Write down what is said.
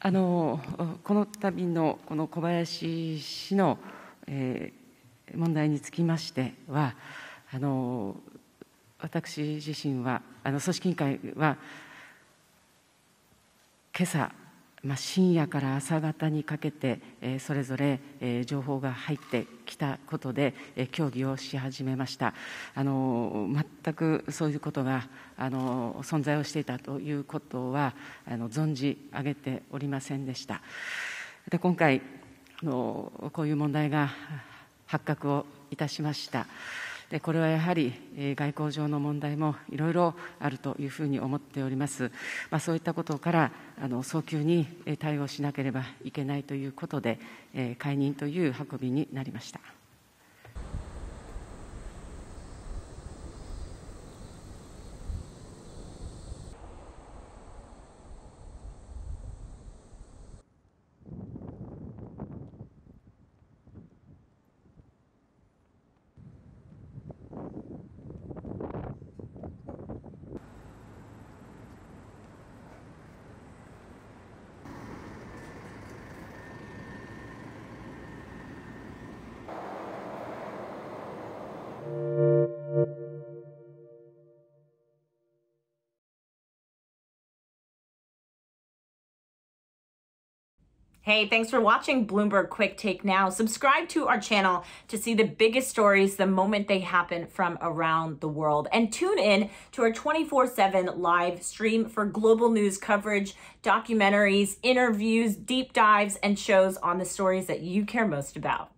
あのこの度のこの小林氏の、えー、問題につきましては、あの私自身は、あの組織委員会は、今朝まあ、深夜から朝方にかけて、えー、それぞれ、えー、情報が入ってきたことで、えー、協議をし始めました、あの全くそういうことが、あの存在をしていたということはあの存じ上げておりませんでした。で今回あのこういう問題が発覚をいたしました。でこれはやはり、えー、外交上の問題もいろいろあるというふうに思っております、まあ、そういったことからあの早急に対応しなければいけないということで、えー、解任という運びになりました。Hey, thanks for watching Bloomberg Quick Take Now. Subscribe to our channel to see the biggest stories the moment they happen from around the world. And tune in to our 24 7 live stream for global news coverage, documentaries, interviews, deep dives, and shows on the stories that you care most about.